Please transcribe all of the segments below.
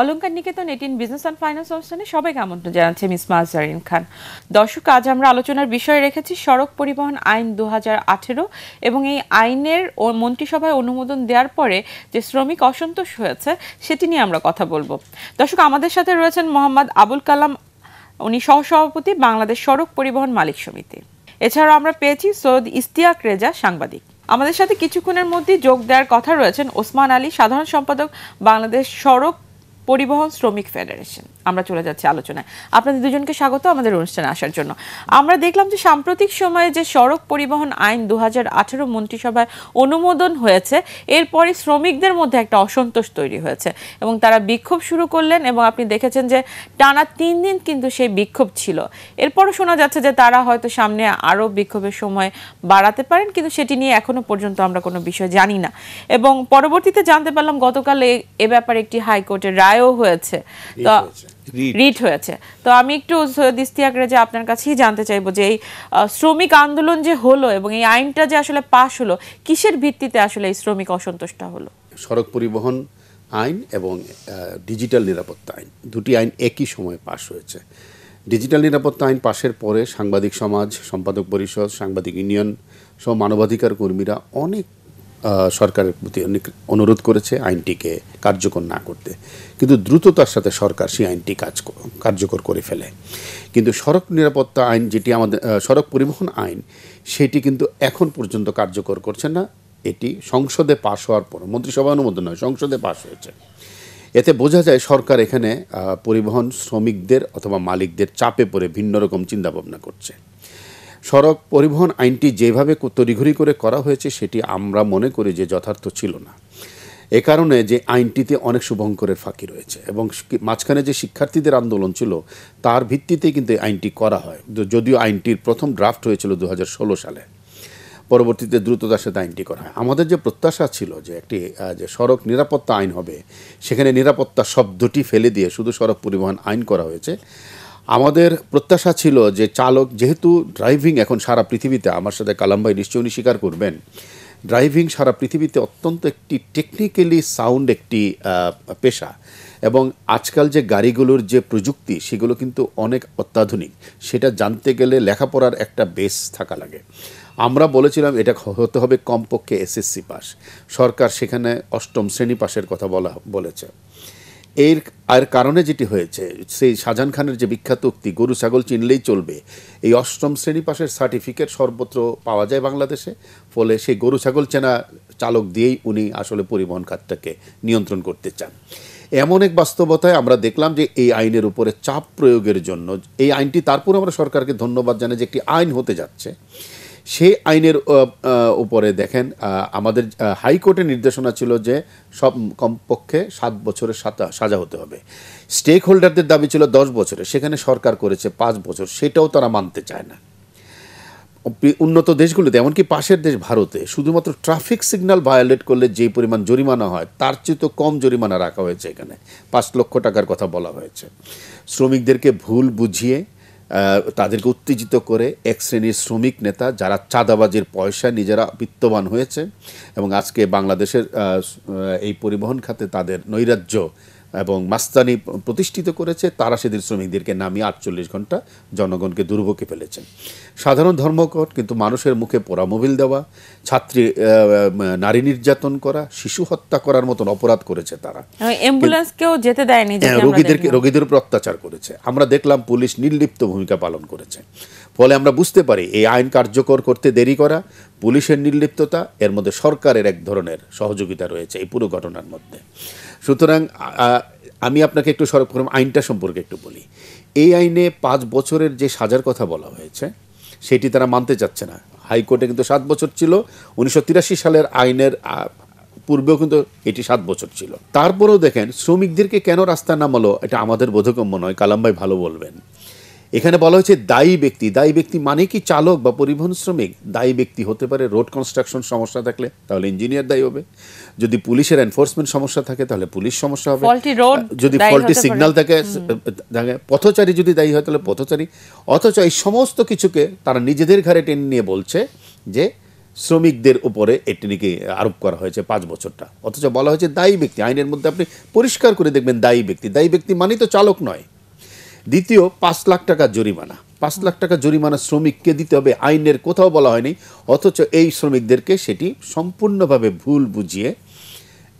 অলঙ্কার নিকেতন এটিন business and finance অনুষ্ঠানে সবাইকে আমন্ত্রণ জানাচ্ছে মিস মাজারিন খান দর্শক আজ আমরা আলোচনার বিষয় রেখেছি সড়ক পরিবহন আইন দু এবং এই আইনের ও মন্ত্রিসভায় অনুমোদন দেওয়ার পরে যে শ্রমিক অসন্তোষ হয়েছে সেটি নিয়ে আমরা কথা বলবো দর্শক আমাদের সাথে রয়েছেন মোহাম্মদ আবুল কালাম উনি সহসভাপতি বাংলাদেশ সড়ক পরিবহন মালিক সমিতি এছাড়াও আমরা পেয়েছি সৈয়দ ইস্তিয়াক রেজা সাংবাদিক আমাদের সাথে কিছুক্ষণের মধ্যে যোগ দেওয়ার কথা রয়েছেন ওসমান আলী সাধারণ সম্পাদক বাংলাদেশ সড়ক পরিবহন শ্রমিক ফেডারেশন আমরা চলে যাচ্ছি আলোচনায় আপনাদের দুজনকে স্বাগত আমাদের অনুষ্ঠানে আসার জন্য আমরা দেখলাম যে সাম্প্রতিক সময়ে যে সড়ক পরিবহন আইন দু হাজার মন্ত্রিসভায় অনুমোদন হয়েছে এরপরে শ্রমিকদের মধ্যে একটা অসন্তোষ তৈরি হয়েছে এবং তারা বিক্ষোভ শুরু করলেন এবং আপনি দেখেছেন যে টানা তিন দিন কিন্তু সেই বিক্ষোভ ছিল এরপরও শোনা যাচ্ছে যে তারা হয়তো সামনে আরও বিক্ষোভের সময় বাড়াতে পারেন কিন্তু সেটি নিয়ে এখনও পর্যন্ত আমরা কোনো বিষয় জানি না এবং পরবর্তীতে জানতে পারলাম গতকাল এ ব্যাপারে একটি হাইকোর্টের রায়ও হয়েছে তো রিট হয়েছে তো আমি একটু সৈয়দ ইস্তিয়াক রেজা আপনার কাছেই জানতে চাইবো যে এই শ্রমিক আন্দোলন যে হলো এবং এই আইনটা যে আসলে পাশ হলো কিসের ভিত্তিতে আসলে এই শ্রমিক অসন্তোষটা হলো সড়ক পরিবহন আইন এবং ডিজিটাল নিরাপত্তা আইন দুটি আইন একই সময়ে পাশ হয়েছে ডিজিটাল নিরাপত্তা আইন পাশের পরে সাংবাদিক সমাজ সম্পাদক পরিষদ সাংবাদিক ইউনিয়ন সহ মানবাধিকার কর্মীরা অনেক সরকারের প্রতি অনুরোধ করেছে আইনটিকে কার্যকর না করতে কিন্তু দ্রুততার সাথে সরকার সেই আইনটি কাজ কার্যকর করে ফেলে কিন্তু সড়ক নিরাপত্তা আইন যেটি আমাদের সড়ক পরিবহন আইন সেটি কিন্তু এখন পর্যন্ত কার্যকর করছে না এটি সংসদে পাশ হওয়ার পর মন্ত্রিসভা অনুমোদন নয় সংসদে পাশ হয়েছে এতে বোঝা যায় সরকার এখানে পরিবহন শ্রমিকদের অথবা মালিকদের চাপে পড়ে ভিন্ন রকম চিন্তাভাবনা করছে সড়ক পরিবহন আইনটি যেভাবে তড়িঘড়ি করে করা হয়েছে সেটি আমরা মনে করি যে যথার্থ ছিল না এ কারণে যে আইনটিতে অনেক শুভঙ্করের ফাঁকি রয়েছে এবং মাঝখানে যে শিক্ষার্থীদের আন্দোলন ছিল তার ভিত্তিতে কিন্তু আইনটি করা হয় যদিও আইনটির প্রথম ড্রাফট হয়েছিল দু সালে পরবর্তীতে দ্রুততার সাথে আইনটি করা হয় আমাদের যে প্রত্যাশা ছিল যে একটি যে সড়ক নিরাপত্তা আইন হবে সেখানে নিরাপত্তা শব্দটি ফেলে দিয়ে শুধু সড়ক পরিবহন আইন করা হয়েছে আমাদের প্রত্যাশা ছিল যে চালক যেহেতু ড্রাইভিং এখন সারা পৃথিবীতে আমার সাথে কালাম ভাই নিশ্চয় উনি স্বীকার করবেন ড্রাইভিং সারা পৃথিবীতে অত্যন্ত একটি টেকনিক্যালি সাউন্ড একটি পেশা এবং আজকাল যে গাড়িগুলোর যে প্রযুক্তি সেগুলো কিন্তু অনেক অত্যাধুনিক সেটা জানতে গেলে লেখাপড়ার একটা বেস থাকা লাগে আমরা বলেছিলাম এটা হতে হবে কমপক্ষে এসএসসি পাস সরকার সেখানে অষ্টম শ্রেণী পাশের কথা বলা বলেছে এর আর কারণে যেটি হয়েছে সেই শাহজাহান খানের যে বিখ্যাত উক্তি গরু ছাগল চিনলেই চলবে এই অষ্টম শ্রেণী পাশের সার্টিফিকেট সর্বত্র পাওয়া যায় বাংলাদেশে ফলে সেই গরু ছাগল চেনা চালক দিয়েই উনি আসলে পরিবহন খাতটাকে নিয়ন্ত্রণ করতে চান এমন এক বাস্তবতায় আমরা দেখলাম যে এই আইনের উপরে চাপ প্রয়োগের জন্য এই আইনটি তারপর আমরা সরকারকে ধন্যবাদ জানাই যে একটি আইন হতে যাচ্ছে সেই আইনের উপরে দেখেন আমাদের হাইকোর্টের নির্দেশনা ছিল যে সব কমপক্ষে সাত বছরের সাজা হতে হবে স্টেক হোল্ডারদের দাবি ছিল দশ বছরে সেখানে সরকার করেছে পাঁচ বছর সেটাও তারা মানতে চায় না উন্নত দেশগুলোতে এমনকি পাশের দেশ ভারতে শুধুমাত্র ট্রাফিক সিগন্যাল ভায়োলেট করলে যে পরিমাণ জরিমানা হয় তার চেয়ে তো কম জরিমানা রাখা হয়েছে এখানে পাঁচ লক্ষ টাকার কথা বলা হয়েছে শ্রমিকদেরকে ভুল বুঝিয়ে তাদেরকে উত্তেজিত করে এক শ্রেণীর শ্রমিক নেতা যারা চাঁদাবাজির পয়সা নিজেরা বিত্তবান হয়েছে এবং আজকে বাংলাদেশের এই পরিবহন খাতে তাদের নৈরাজ্য এবং মাস্তানি প্রতিষ্ঠিত করেছে তারা সেদিন শ্রমিকদেরকে নামিয়ে আটচল্লিশ ঘন্টা জনগণকে দুর্ভোগে ফেলেছেন সাধারণ ধর্মঘট কিন্তু মানুষের মুখে পোড়ামোবিল দেওয়া ছাত্রী নারী নির্যাতন করা শিশু হত্যা করার মতন অপরাধ করেছে তারা অ্যাম্বুলেন্সকেও যেতে দেয়নি হ্যাঁ, রোগীদেরকে রোগীদের উপর অত্যাচার করেছে আমরা দেখলাম পুলিশ নির্লিপ্ত ভূমিকা পালন করেছে ফলে আমরা বুঝতে পারি এই আইন কার্যকর করতে দেরি করা পুলিশের নির্লিপ্ততা এর মধ্যে সরকারের এক ধরনের সহযোগিতা রয়েছে এই পুরো ঘটনার মধ্যে সুতরাং আমি আপনাকে একটু সরব আইনটা সম্পর্কে একটু বলি এই আইনে পাঁচ বছরের যে সাজার কথা বলা হয়েছে সেটি তারা মানতে চাচ্ছে না হাইকোর্টে কিন্তু সাত বছর ছিল উনিশশো সালের আইনের পূর্বেও কিন্তু এটি সাত বছর ছিল তারপরেও দেখেন শ্রমিকদেরকে কেন রাস্তা নামালো এটা আমাদের বোধগম্য নয় কালাম ভাই ভালো বলবেন এখানে বলা হয়েছে দায়ী ব্যক্তি দায়ী ব্যক্তি মানে কি চালক বা পরিবহন শ্রমিক দায়ী ব্যক্তি হতে পারে রোড কনস্ট্রাকশন সমস্যা থাকলে তাহলে ইঞ্জিনিয়ার দায়ী হবে যদি পুলিশের এনফোর্সমেন্ট সমস্যা থাকে তাহলে পুলিশ সমস্যা হবে যদি ফল্টি সিগনাল থাকে পথচারী যদি দায়ী হয় তাহলে পথচারী অথচ এই সমস্ত কিছুকে তারা নিজেদের ঘরে টেনে নিয়ে বলছে যে শ্রমিকদের উপরে এটিকে আরোপ করা হয়েছে পাঁচ বছরটা অথচ বলা হয়েছে দায়ী ব্যক্তি আইনের মধ্যে আপনি পরিষ্কার করে দেখবেন দায়ী ব্যক্তি দায়ী ব্যক্তি মানেই তো চালক নয় দ্বিতীয় পাঁচ লাখ টাকা জরিমানা পাঁচ লাখ টাকা জরিমানা শ্রমিককে দিতে হবে আইনের কোথাও বলা হয়নি অথচ এই শ্রমিকদেরকে সেটি সম্পূর্ণভাবে ভুল বুঝিয়ে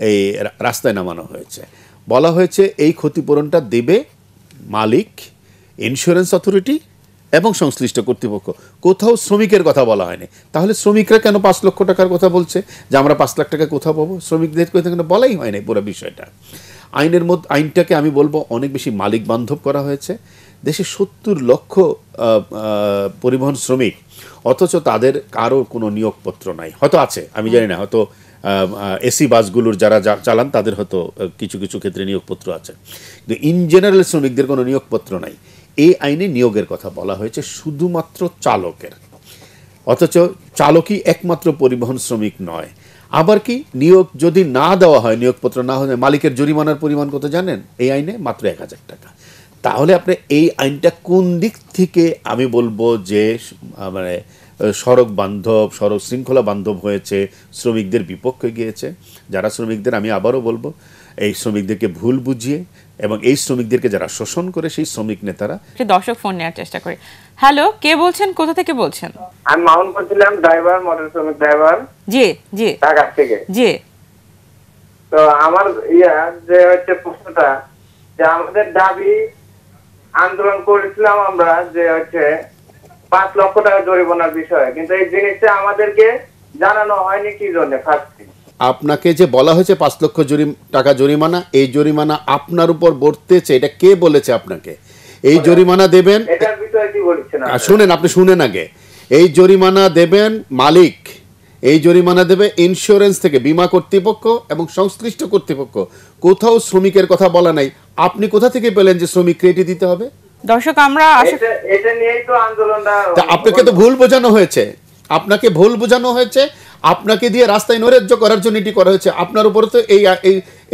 এই রাস্তায় নামানো হয়েছে বলা হয়েছে এই ক্ষতিপূরণটা দেবে মালিক ইন্স্যুরেন্স অথরিটি এবং সংশ্লিষ্ট কর্তৃপক্ষ কোথাও শ্রমিকের কথা বলা হয়নি তাহলে শ্রমিকরা কেন পাঁচ লক্ষ টাকার কথা বলছে যে আমরা পাঁচ লাখ টাকা কোথাও পাবো শ্রমিকদের কথা কেন বলাই হয়নি পুরো বিষয়টা আইনের মধ্যে আইনটাকে আমি বলবো অনেক বেশি মালিক বান্ধব করা হয়েছে দেশে সত্তর লক্ষ পরিবহন শ্রমিক অথচ তাদের কারো কোনো নিয়োগপত্র নাই হয়তো আছে আমি জানি না হয়তো এসি বাসগুলোর যারা চালান তাদের হয়তো কিছু কিছু ক্ষেত্রে নিয়োগপত্র আছে কিন্তু ইন জেনারেল শ্রমিকদের কোনো নিয়োগপত্র নাই এই আইনে নিয়োগের কথা বলা হয়েছে শুধুমাত্র চালকের অথচ চালকই একমাত্র পরিবহন শ্রমিক নয় আবার কি নিয়োগ যদি না দেওয়া হয় নিয়োগপত্র না হয় মালিকের জরিমানার পরিমাণ কত জানেন এই আইনে মাত্র এক হাজার টাকা তাহলে আপনি এই আইনটা কোন দিক থেকে আমি বলবো যে মানে সড়ক বান্ধব সড়ক শৃঙ্খলা বান্ধব হয়েছে শ্রমিকদের বিপক্ষে গিয়েছে যারা শ্রমিকদের আমি আবারও বলবো এই শ্রমিকদেরকে ভুল বুঝিয়ে এবং এই শ্রমিকদেরকে যারা শোষণ করে সেই শ্রমিক নেতারা দর্শক ফোন নেওয়ার চেষ্টা করে হ্যালো কে বলছেন কোথা থেকে বলছেন আমি মাউন্ট বলছিলাম ড্রাইভার মডেল শ্রমিক ড্রাইভার জি জি ঢাকা থেকে জি তো আমার ইয়া যে হচ্ছে প্রশ্নটা যে আমাদের দাবি আন্দোলন করেছিলাম আমরা যে হচ্ছে পাঁচ লক্ষ টাকা জরিমানার বিষয়ে কিন্তু এই জিনিসটা আমাদেরকে জানানো হয়নি কি জন্য ফার্স্ট আপনাকে যে বলা হয়েছে পাঁচ লক্ষ জরি টাকা জরিমানা এই জরিমানা আপনার উপর বর্তেছে এটা কে বলেছে আপনাকে এই মানে জরিমানা দেবেন শুনেন আপনি শুনেন আগে এই জরিমানা দেবেন মালিক এই জরিমানা দেবে ইন্স্যুরেন্স থেকে বিমা কর্তৃপক্ষ এবং সংশ্লিষ্ট কর্তৃপক্ষ কোথাও শ্রমিকের কথা বলা নাই আপনি কোথা থেকে পেলেন যে শ্রমিক রেটি দিতে হবে দর্শক আমরা আপনাকে তো ভুল বোঝানো হয়েছে আপনাকে ভুল বোঝানো হয়েছে আপনাকে দিয়ে রাস্তায় নৈরাজ্য করার জন্য এটি করা হয়েছে আপনার উপরে তো এই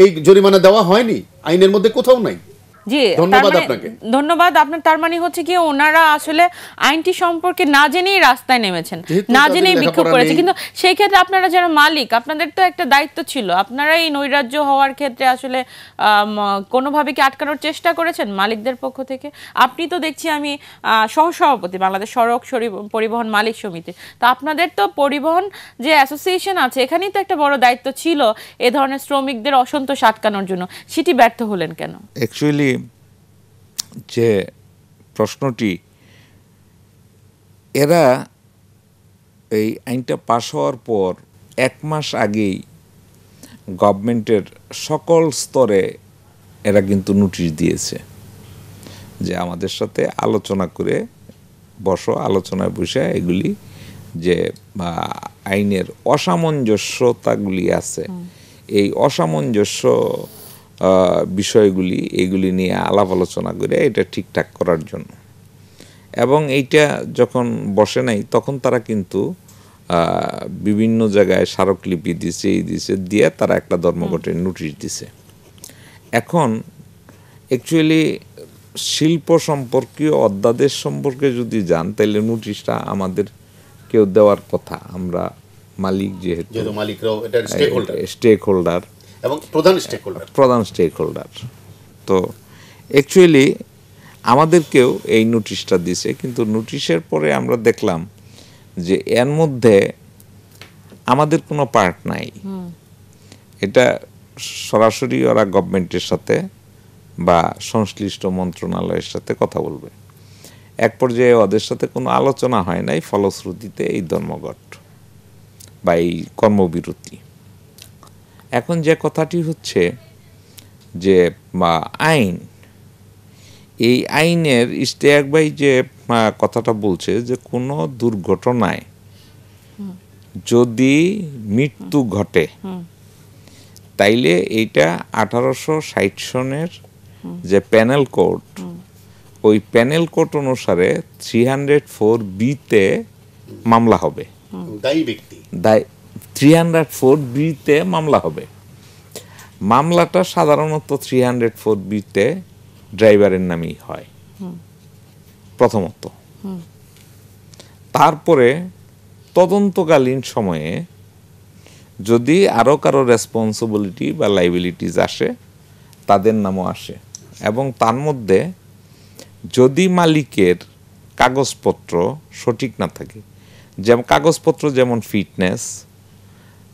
এই জরিমানা দেওয়া হয়নি আইনের মধ্যে কোথাও নাই জি মানে ধন্যবাদ আপনার তার মানে হচ্ছে কি ওনারা আসলে আইনটি সম্পর্কে না জেনেই রাস্তায় নেমেছেন না জেনেই বিক্ষোভ করেছে কিন্তু সেই ক্ষেত্রে আপনারা যারা মালিক আপনাদের তো একটা দায়িত্ব ছিল আপনারা এই নৈরাজ্য হওয়ার ক্ষেত্রে আসলে কোনোভাবে কি আটকানোর চেষ্টা করেছেন মালিকদের পক্ষ থেকে আপনি তো দেখছি আমি সহসভাপতি বাংলাদেশ সড়ক পরিবহন মালিক সমিতি তা আপনাদের তো পরিবহন যে অ্যাসোসিয়েশন আছে এখানেই তো একটা বড় দায়িত্ব ছিল এ ধরনের শ্রমিকদের অসন্তোষ আটকানোর জন্য সেটি ব্যর্থ হলেন কেন অ্যাকচুয়ালি যে প্রশ্নটি এরা এই আইনটা পাশ হওয়ার পর এক মাস আগেই গভর্নমেন্টের সকল স্তরে এরা কিন্তু নোটিশ দিয়েছে যে আমাদের সাথে আলোচনা করে বসো আলোচনায় বসে এগুলি যে আইনের অসামঞ্জস্যতাগুলি আছে এই অসামঞ্জস্য বিষয়গুলি এগুলি নিয়ে আলাপ আলোচনা করে এটা ঠিকঠাক করার জন্য এবং এইটা যখন বসে নাই তখন তারা কিন্তু বিভিন্ন জায়গায় স্মারকলিপি দিছে এই দিছে দিয়ে তারা একটা ধর্মঘটের নোটিশ দিছে এখন অ্যাকচুয়ালি শিল্প সম্পর্কীয় অধ্যাদেশ সম্পর্কে যদি যান তাহলে নোটিশটা আমাদের কেউ দেওয়ার কথা আমরা মালিক যেহেতু স্টেক হোল্ডার এবং প্রধান স্টেক হোল্ডার প্রধান স্টেক হোল্ডার তো অ্যাকচুয়ালি আমাদেরকেও এই নোটিশটা দিছে কিন্তু নোটিশের পরে আমরা দেখলাম যে এর মধ্যে আমাদের কোনো পার্ট নাই এটা সরাসরি ওরা গভর্নমেন্টের সাথে বা সংশ্লিষ্ট মন্ত্রণালয়ের সাথে কথা বলবে এক পর্যায়ে ওদের সাথে কোনো আলোচনা হয় নাই ফলশ্রুতিতে এই ধর্মঘট বা এই কর্মবিরতি এখন যে কথাটি হচ্ছে যে আইন এই আইনের ইশতেয়াক ভাই যে কথাটা বলছে যে কোনো দুর্ঘটনায় যদি মৃত্যু ঘটে তাইলে এইটা আঠারোশো ষাট সনের যে প্যানেল কোর্ট ওই প্যানেল কোর্ট অনুসারে থ্রি হান্ড্রেড ফোর বিতে মামলা হবে দায়ী ব্যক্তি থ্রি হান্ড্রেড ফোর বিতে মামলা হবে মামলাটা সাধারণত থ্রি হান্ড্রেড ফোর বিতে ড্রাইভারের নামেই হয় প্রথমত তারপরে তদন্তকালীন সময়ে যদি আরও কারো রেসপন্সিবিলিটি বা লাইবিলিটিস আসে তাদের নামও আসে এবং তার মধ্যে যদি মালিকের কাগজপত্র সঠিক না থাকে যেমন কাগজপত্র যেমন ফিটনেস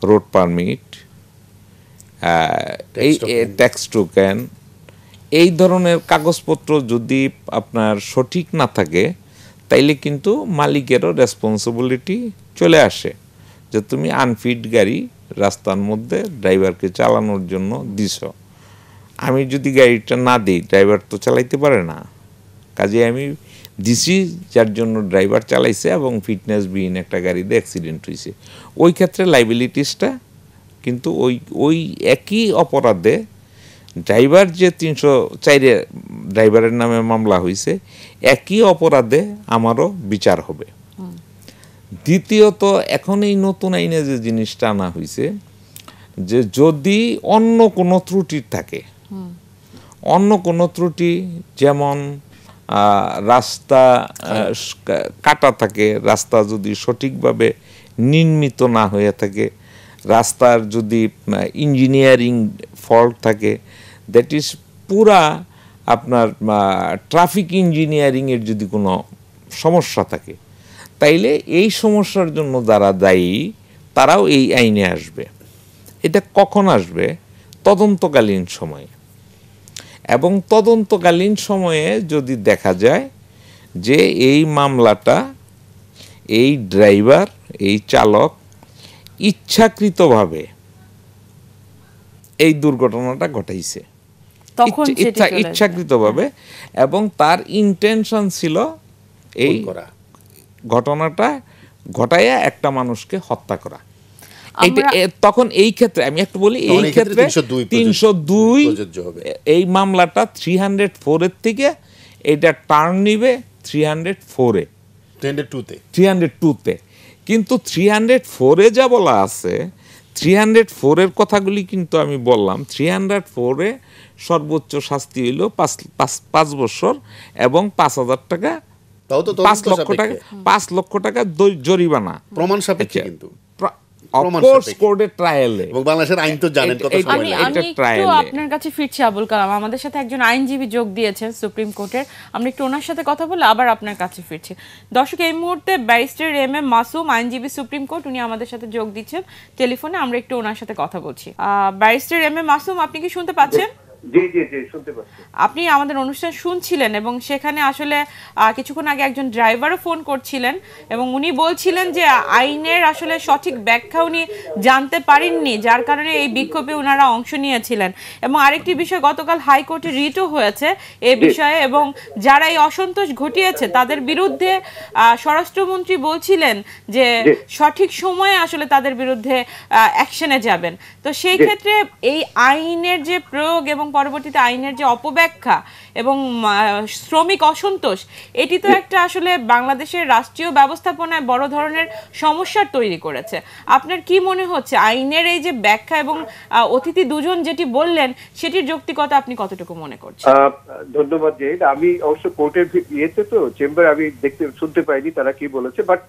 রোড পারমিট uh, এই ট্যাক্স টোকেন এই ধরনের কাগজপত্র যদি আপনার সঠিক না থাকে তাইলে কিন্তু মালিকেরও রেসপন্সিবিলিটি চলে আসে যে তুমি আনফিট গাড়ি রাস্তার মধ্যে ড্রাইভারকে চালানোর জন্য দিস আমি যদি গাড়িটা না দিই ড্রাইভার তো চালাইতে পারে না কাজে আমি ডিসি যার জন্য ড্রাইভার চালাইছে এবং ফিটনেস বিহীন একটা গাড়িতে অ্যাক্সিডেন্ট হয়েছে ওই ক্ষেত্রে লাইবিলিটিসটা কিন্তু ওই ওই একই অপরাধে ড্রাইভার যে তিনশো চাইরে ড্রাইভারের নামে মামলা হয়েছে একই অপরাধে আমারও বিচার হবে দ্বিতীয়ত এখন এই নতুন আইনে যে জিনিসটা আনা হয়েছে যে যদি অন্য কোনো ত্রুটির থাকে অন্য কোনো ত্রুটি যেমন রাস্তা হ্যাঁ। কাটা থাকে রাস্তা যদি সঠিকভাবে নির্মিত না হয়ে থাকে রাস্তার যদি ইঞ্জিনিয়ারিং ফল্ট থাকে দ্যাট ইজ পুরা আপনার ট্রাফিক ইঞ্জিনিয়ারিংয়ের যদি কোনো সমস্যা থাকে তাইলে এই সমস্যার জন্য যারা দায়ী তারাও এই আইনে আসবে এটা কখন আসবে তদন্তকালীন সময়ে এবং তদন্তকালীন সময়ে যদি দেখা যায় যে এই মামলাটা এই ড্রাইভার এই চালক ইচ্ছাকৃতভাবে এই দুর্ঘটনাটা ঘটাইছে ইচ্ছাকৃতভাবে এবং তার ইন্টেনশন ছিল এই ঘটনাটা ঘটাইয়া একটা মানুষকে হত্যা করা তখন এই ক্ষেত্রে আমি একটু বলি এই ক্ষেত্রে তিনশো দুই এই মামলাটা থ্রি হান্ড্রেড ফোরের থেকে এটা টার্ন নিবে থ্রি হান্ড্রেড ফোরে থ্রি হান্ড্রেড টুতে কিন্তু থ্রি হান্ড্রেড ফোরে যা বলা আছে থ্রি হান্ড্রেড ফোরের কথাগুলি কিন্তু আমি বললাম থ্রি হান্ড্রেড ফোরে সর্বোচ্চ শাস্তি হইল পাঁচ পাঁচ পাঁচ বছর এবং পাঁচ হাজার টাকা পাঁচ লক্ষ টাকা পাঁচ লক্ষ টাকা জরিমানা প্রমাণ সাপেক্ষে আচ্ছা। কিন্তু আমাদের সাথে একজন আইনজীবী যোগ দিয়েছেন সুপ্রিম কোর্টের আমরা একটু ওনার সাথে কথা বলে আবার আপনার কাছে ফিরছি দর্শক এই মুহূর্তে ব্যারিস্টার এম এম মাসুম আইনজীবী সুপ্রিম কোর্ট উনি আমাদের সাথে যোগ দিচ্ছেন টেলিফোনে আমরা একটু ওনার সাথে কথা বলছি ব্যারিস্টার এম এম মাসুম আপনি কি শুনতে পাচ্ছেন আপনি আমাদের অনুষ্ঠান শুনছিলেন এবং সেখানে আসলে কিছুক্ষণ আগে একজন ড্রাইভারও ফোন করছিলেন এবং উনি বলছিলেন যে আইনের আসলে সঠিক ব্যাখ্যা উনি জানতে পারেননি যার কারণে এই বিক্ষোভে ওনারা অংশ নিয়েছিলেন এবং আরেকটি বিষয় গতকাল হাইকোর্টে রিটও হয়েছে এ বিষয়ে এবং যারা এই অসন্তোষ ঘটিয়েছে তাদের বিরুদ্ধে স্বরাষ্ট্রমন্ত্রী বলছিলেন যে সঠিক সময়ে আসলে তাদের বিরুদ্ধে অ্যাকশনে যাবেন তো সেই ক্ষেত্রে এই আইনের যে প্রয়োগ এবং পরবর্তীতে আইনের যে অপব্যাখ্যা এবং শ্রমিক অসন্তোষ এটি তো একটা আসলে বাংলাদেশের রাষ্ট্রীয় ব্যবস্থাপনায় বড় ধরনের সমস্যার তৈরি করেছে আপনার কি মনে হচ্ছে আইনের এই যে ব্যাখ্যা এবং অতিথি দুজন যেটি বললেন সেটির যৌক্তিকতা আপনি কতটুকু মনে করছেন ধন্যবাদ আমি অবশ্য কোর্টের ইয়েতে তো চেম্বার আমি দেখতে শুনতে পাইনি তারা কি বলেছে বাট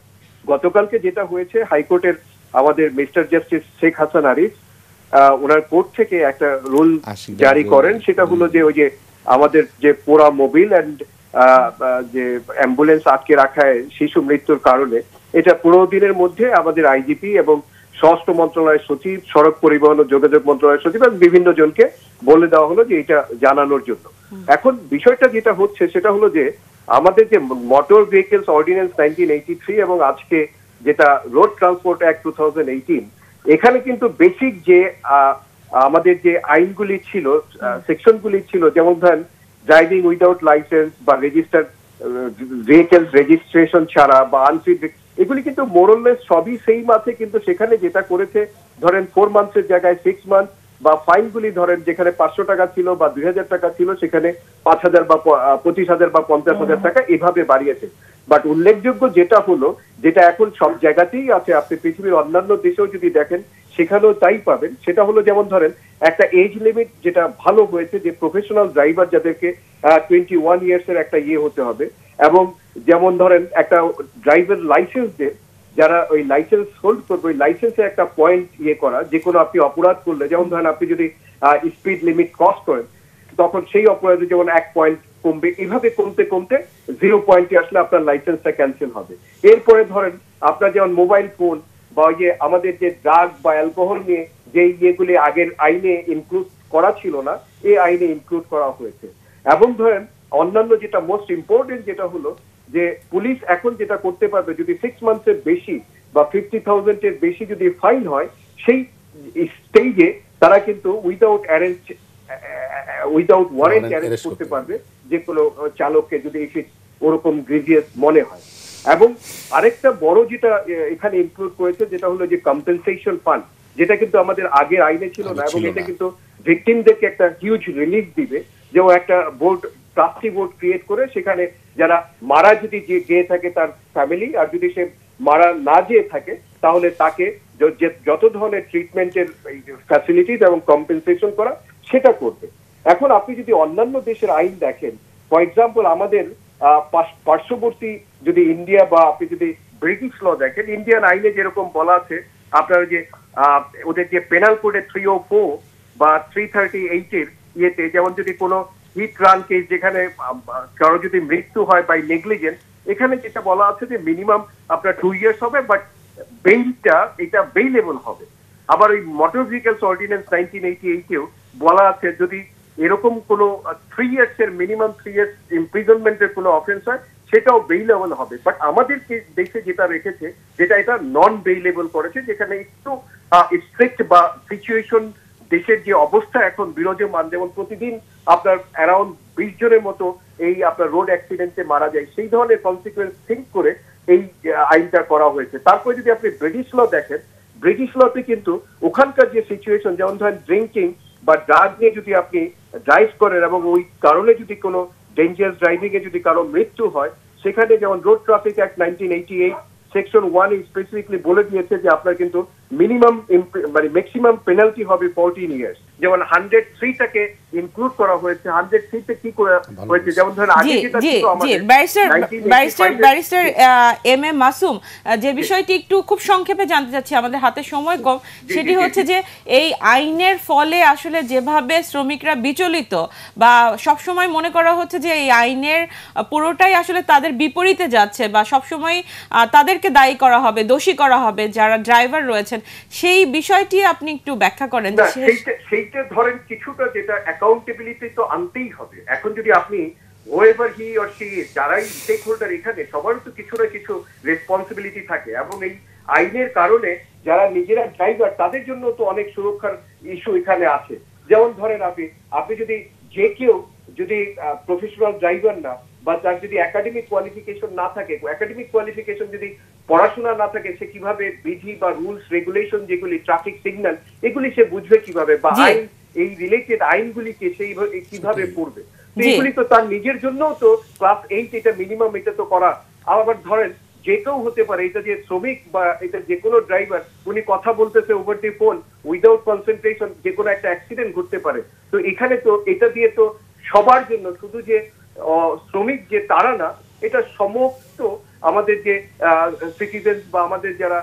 গতকালকে যেটা হয়েছে হাইকোর্টের আমাদের মিস্টার জাস্টিস শেখ হাসান আরিফ ওনার কোর্ট থেকে একটা রুল জারি করেন সেটা হলো যে ওই যে আমাদের যে পোড়া মোবিল অ্যান্ড যে অ্যাম্বুলেন্স আটকে রাখায় শিশু মৃত্যুর কারণে এটা পনেরো দিনের মধ্যে আমাদের আইজিপি এবং স্বরাষ্ট্র মন্ত্রণালয়ের সচিব সড়ক পরিবহন ও যোগাযোগ মন্ত্রণালয়ের সচিব এবং বিভিন্ন জনকে বলে দেওয়া হলো যে এটা জানানোর জন্য এখন বিষয়টা যেটা হচ্ছে সেটা হলো যে আমাদের যে motor vehicles ordinance nineteen three এবং আজকে যেটা road transport act two thousand eighteen এখানে কিন্তু বেসিক যে আমাদের যে আইনগুলি ছিল সেকশনগুলি ছিল যেমন ধরেন ড্রাইভিং উইদাউট লাইসেন্স বা রেজিস্টার ভেহিকেল রেজিস্ট্রেশন ছাড়া বা আনফিট এগুলি কিন্তু মোরললেস সবই সেই মাসে কিন্তু সেখানে যেটা করেছে ধরেন ফোর মান্থসের জায়গায় সিক্স মান্থ বা ফাইলগুলি ধরেন যেখানে পাঁচশো টাকা ছিল বা দুই হাজার টাকা ছিল সেখানে পাঁচ হাজার বা পঁচিশ হাজার বা পঞ্চাশ হাজার টাকা এভাবে বাড়িয়েছে বাট উল্লেখযোগ্য যেটা হলো যেটা এখন সব জায়গাতেই আছে আপনি পৃথিবীর অন্যান্য দেশেও যদি দেখেন সেখানেও তাই পাবেন সেটা হলো যেমন ধরেন একটা এজ লিমিট যেটা ভালো হয়েছে যে প্রফেশনাল ড্রাইভার যাদেরকে টোয়েন্টি ওয়ান ইয়ার্স এর একটা ইয়ে হতে হবে এবং যেমন ধরেন একটা ড্রাইভার লাইসেন্স দেয় যারা ওই লাইসেন্স হোল্ড করবে ওই লাইসেন্সে একটা পয়েন্ট ইয়ে করা যে কোনো আপনি অপরাধ করলে যেমন ধরেন আপনি যদি স্পিড লিমিট ক্রস করেন তখন সেই অপরাধে যেমন এক পয়েন্ট কমবে এভাবে কমতে কমতে জিরো পয়েন্টে আসলে আপনার লাইসেন্সটা ক্যান্সেল হবে এরপরে ধরেন আপনার যেমন মোবাইল ফোন বা যে ইয়ে, আমাদের যে ড্রাগ বা অ্যালকোহল নিয়ে যে ইয়েগুলি আগের আইনে ইনক্লুড করা ছিল না এই আইনে ইনক্লুড করা হয়েছে এবং ধরেন অন্যান্য যেটা মোস্ট ইম্পর্টেন্ট যেটা হলো যে পুলিশ এখন যেটা করতে পারবে যদি সিক্স মান্থসের বেশি বা ফিফটি থাউজেন্ডের বেশি যদি ফাইন হয় সেই স্টেজে তারা কিন্তু without arrange without warrant arrange করতে পারবে যে কোনো চালককে যদি এসে ওরকম গ্রিভিয়াস মনে হয় এবং আরেকটা বড় যেটা এখানে ইনক্লুড করেছে যেটা হলো যে কম্পেনসেশন ফান্ড যেটা কিন্তু আমাদের আগের আইনে ছিল না এবং এটা কিন্তু ভিকটিমদেরকে একটা হিউজ রিলিফ দিবে যে ও একটা বোর্ড ট্রাস্টি বোর্ড ক্রিয়েট করে সেখানে যারা মারা যদি যেয়ে থাকে তার ফ্যামিলি আর যদি সে মারা না যেয়ে থাকে তাহলে তাকে যত ধরনের ট্রিটমেন্টের ফ্যাসিলিটিস এবং কম্পেনসেশন করা সেটা করবে এখন আপনি যদি অন্যান্য দেশের আইন দেখেন ফর এক্সাম্পল আমাদের পার্শ্ববর্তী যদি ইন্ডিয়া বা আপনি যদি ব্রিটিশ ল দেখেন ইন্ডিয়ান আইনে যেরকম বলা আছে আপনার যে ওদের যে পেনাল কোডে থ্রি ও ফোর বা থ্রি থার্টি এইটের ইয়েতে যেমন যদি কোনো হিট রান কেস যেখানে কারো যদি মৃত্যু হয় বাই নেগলিজেন্স এখানে যেটা বলা আছে যে মিনিমাম আপনার টু ইয়ার্স হবে বাট বেইলটা এটা বেইলেবল হবে আবার ওই motor vehicles ordinance nineteen eighty এইটেও বলা আছে যদি এরকম কোনো থ্রি ইয়ার্স এর মিনিমাম থ্রি ইয়ার্স ইমপ্রিজনমেন্টের কোনো অফেন্স হয় সেটাও বেইলেবল হবে বাট আমাদের দেশে যেটা রেখেছে যেটা এটা নন বেইলেবল করেছে যেখানে একটু স্ট্রিক্ট বা সিচুয়েশন দেশের যে অবস্থা এখন বিরোধী মান যেমন প্রতিদিন আপনার অ্যারাউন্ড বিশ জনের মতো এই আপনার রোড অ্যাক্সিডেন্টে মারা যায় সেই ধরনের কনসিকুয়েন্স থিঙ্ক করে এই আইনটা করা হয়েছে তারপরে যদি আপনি ব্রিটিশ ল দেখেন ব্রিটিশ লতে কিন্তু ওখানকার যে সিচুয়েশন যেমন ধরেন ড্রিঙ্কিং বা ড্রাগ নিয়ে যদি আপনি ড্রাইভ করেন এবং ওই কারণে যদি কোনো ডেঞ্জারাস ড্রাইভিং এ যদি কারো মৃত্যু হয় সেখানে যেমন road traffic act nineteen eighty eight section one specifically বলে দিয়েছে যে আপনার কিন্তু মিনিমাম মানে ম্যাক্সিমাম পেনাল্টি হবে ফোরটিন ইয়ার্স যেমন হান্ড্রেড থ্রি থেকে ইনক্লুড করা হয়েছে হান্ড্রেড সিটে কি করে হয়েছে যেমন ধরেন আগে যেটা ছিল আমাদের ব্যারিস্টার এম এ মাসুম যে বিষয়টি একটু খুব সংক্ষেপে জানতে চাচ্ছি আমাদের হাতে সময় কম সেটি হচ্ছে যে এই আইনের ফলে আসলে যেভাবে শ্রমিকরা বিচলিত বা সবসময় মনে করা হচ্ছে যে এই আইনের পুরোটাই আসলে তাদের বিপরীতে যাচ্ছে বা সবসময় তাদেরকে দায়ী করা হবে দোষী করা হবে যারা ড্রাইভার রয়েছেন সেই বিষয়টি আপনি একটু ব্যাখ্যা করেন সেইটা ধরেন কিছুটা যেটা অ্যাকাউন্টেবিলিটি তো আনতেই হবে এখন যদি আপনি ওয়েভার হি অর সি যারাই স্টেক হোল্ডার এখানে সবারও তো কিছু না কিছু রেসপন্সিবিলিটি থাকে এবং এই আইনের কারণে যারা নিজেরা ড্রাইভার তাদের জন্য তো অনেক সুরক্ষার ইস্যু এখানে আছে যেমন ধরেন আপনি আপনি যদি যে কেউ যদি প্রফেশনাল ড্রাইভার না বা তার যদি একাডেমিক কোয়ালিফিকেশন না থাকে একাডেমিক কোয়ালিফিকেশন যদি পড়াশোনা না থাকে সে কিভাবে বিধি বা রুলস রেগুলেশন যেগুলি ট্রাফিক সিগন্যাল এগুলি সে বুঝবে কিভাবে বা আইন এই রিলেটেড আইনগুলিকে সেই কিভাবে পড়বে এইগুলি তো তার নিজের জন্য তো ক্লাস এইট এটা মিনিমাম এটা তো করা আবার ধরেন যে কেউ হতে পারে এটা যে শ্রমিক বা এটা যে কোনো ড্রাইভার উনি কথা বলতেছে over the phone without concentration যে কোনো একটা অ্যাক্সিডেন্ট ঘটতে পারে তো এখানে তো এটা দিয়ে তো সবার জন্য শুধু যে শ্রমিক যে তারা না এটা সমস্ত আমাদের যে সিটিজেন বা আমাদের যারা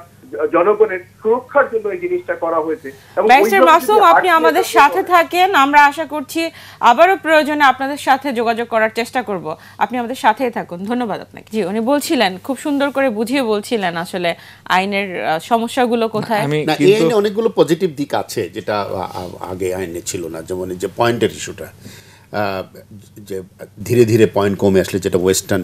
জনগণের সুরক্ষার জন্য এই জিনিসটা করা হয়েছে ব্যারিস্টার মাসুম আপনি আমাদের সাথে থাকেন আমরা আশা করছি আবারও প্রয়োজনে আপনাদের সাথে যোগাযোগ করার চেষ্টা করব আপনি আমাদের সাথেই থাকুন ধন্যবাদ আপনাকে জি উনি বলছিলেন খুব সুন্দর করে বুঝিয়ে বলছিলেন আসলে আইনের সমস্যাগুলো কোথায় এই অনেকগুলো পজিটিভ দিক আছে যেটা আগে আইনে ছিল না যেমন যে পয়েন্টের ইস্যুটা যে ধীরে ধীরে পয়েন্ট কমে আসলে যেটা ওয়েস্টার্ন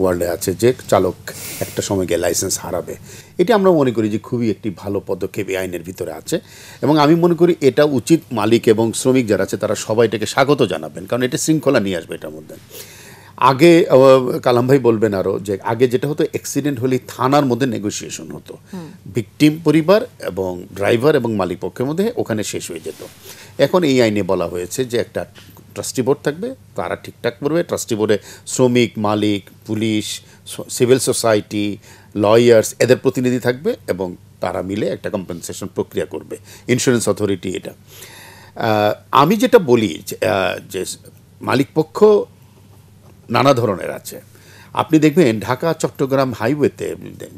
ওয়ার্ল্ডে আছে যে চালক একটা সময় গিয়ে লাইসেন্স হারাবে এটি আমরা মনে করি যে খুবই একটি ভালো পদক্ষেপ এই আইনের ভিতরে আছে এবং আমি মনে করি এটা উচিত মালিক এবং শ্রমিক যারা আছে তারা সবাই এটাকে স্বাগত জানাবেন কারণ এটা শৃঙ্খলা নিয়ে আসবে এটার মধ্যে আগে কালাম ভাই বলবেন আরও যে আগে যেটা হতো অ্যাক্সিডেন্ট হলে থানার মধ্যে নেগোসিয়েশন হতো ভিকটিম পরিবার এবং ড্রাইভার এবং মালিক পক্ষের মধ্যে ওখানে শেষ হয়ে যেত এখন এই আইনে বলা হয়েছে যে একটা ট্রাস্টি বোর্ড থাকবে তারা ঠিকঠাক করবে ট্রাস্টি বোর্ডে শ্রমিক মালিক পুলিশ সিভিল সোসাইটি লয়ার্স এদের প্রতিনিধি থাকবে এবং তারা মিলে একটা কম্পেনসেশন প্রক্রিয়া করবে ইন্স্যুরেন্স অথরিটি এটা আমি যেটা বলি যে মালিকপক্ষ নানা ধরনের আছে আপনি দেখবেন ঢাকা চট্টগ্রাম হাইওয়েতে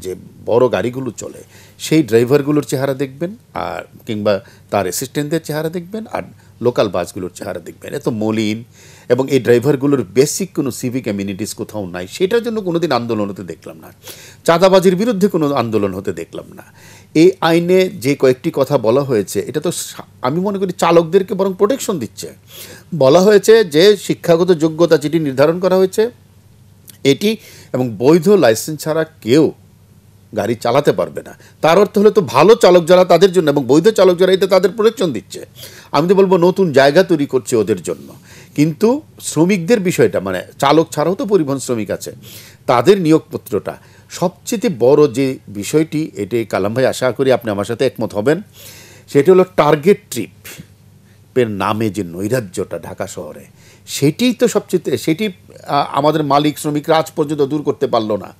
যে বড় গাড়িগুলো চলে সেই ড্রাইভারগুলোর চেহারা দেখবেন আর কিংবা তার অ্যাসিস্ট্যান্টদের চেহারা দেখবেন আর লোকাল বাসগুলোর চেহারা দেখবেন এত মলিন এবং এই ড্রাইভারগুলোর বেসিক কোনো সিভিক অ্যামিউনিটিস কোথাও নাই সেটার জন্য কোনো দিন আন্দোলন হতে দেখলাম না চাঁদাবাজির বিরুদ্ধে কোনো আন্দোলন হতে দেখলাম না এই আইনে যে কয়েকটি কথা বলা হয়েছে এটা তো আমি মনে করি চালকদেরকে বরং প্রোটেকশন দিচ্ছে বলা হয়েছে যে শিক্ষাগত যোগ্যতা যেটি নির্ধারণ করা হয়েছে এটি এবং বৈধ লাইসেন্স ছাড়া কেউ গাড়ি চালাতে পারবে না তার অর্থ হলে তো ভালো চালক যারা তাদের জন্য এবং বৈধ চালক যারা এতে তাদের প্রোটেকশন দিচ্ছে আমি তো বলবো নতুন জায়গা তৈরি করছে ওদের জন্য কিন্তু শ্রমিকদের বিষয়টা মানে চালক ছাড়াও তো পরিবহন শ্রমিক আছে তাদের নিয়োগপত্রটা সবচেয়ে বড় যে বিষয়টি এটি কালাম ভাই আশা করি আপনি আমার সাথে একমত হবেন সেটি হলো টার্গেট ট্রিপ এর নামে যে নৈরাজ্যটা ঢাকা শহরে সেটিই তো সবচেয়ে সেটি আমাদের মালিক শ্রমিকরা আজ পর্যন্ত দূর করতে পারলো না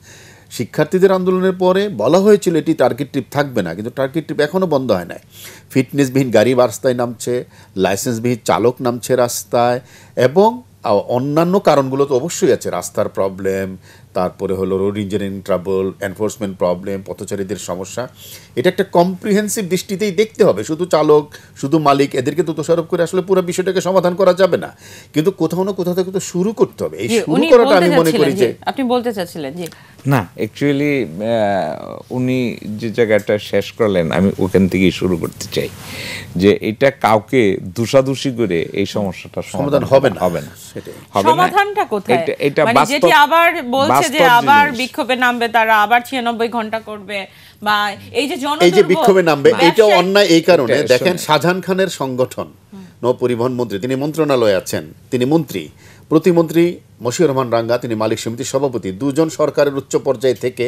শিক্ষার্থীদের আন্দোলনের পরে বলা হয়েছিল এটি টার্গেট ট্রিপ থাকবে না কিন্তু টার্গেট ট্রিপ এখনও বন্ধ হয় নাই ফিটনেসবিহীন গাড়ি রাস্তায় নামছে লাইসেন্সবিহীন চালক নামছে রাস্তায় এবং অন্যান্য কারণগুলো তো অবশ্যই আছে রাস্তার প্রবলেম তারপরে হলো road engineering trouble enforcement problem পথচারীদের সমস্যা এটা একটা কম্প্রিহেন্সিভ দৃষ্টিতেই দেখতে হবে শুধু চালক শুধু মালিক এদেরকে তো দোষারোপ করে আসলে পুরো বিষয়টাকে সমাধান করা যাবে না কিন্তু কোথাও না কোথাও থেকে তো শুরু করতে হবে এই শুরু করাটা আমি মনে করি যে আপনি বলতে চাচ্ছিলেন যে না অ্যাকচুয়ালি উনি যে জায়গাটা শেষ করলেন আমি ওখান থেকেই শুরু করতে চাই যে এটা কাউকে দোষাদোষি করে এই সমস্যাটা সমাধান হবে না হবে না সমাধানটা কোথায় এটা মানে বাস্তব আবার বলছে যে আবার বিক্ষোভে নামবে তারা আবার ছিয়ানব্বই ঘন্টা করবে বা এই যে জন এই যে বিক্ষোভে নামবে এটাও অন্যায় এই কারণে দেখেন শাহজাহান খানের সংগঠন নৌপরিবহন মন্ত্রী তিনি মন্ত্রণালয়ে আছেন তিনি মন্ত্রী প্রতিমন্ত্রী মশিউর রহমান রাঙ্গা তিনি মালিক সমিতির সভাপতি দুজন সরকারের উচ্চ পর্যায়ে থেকে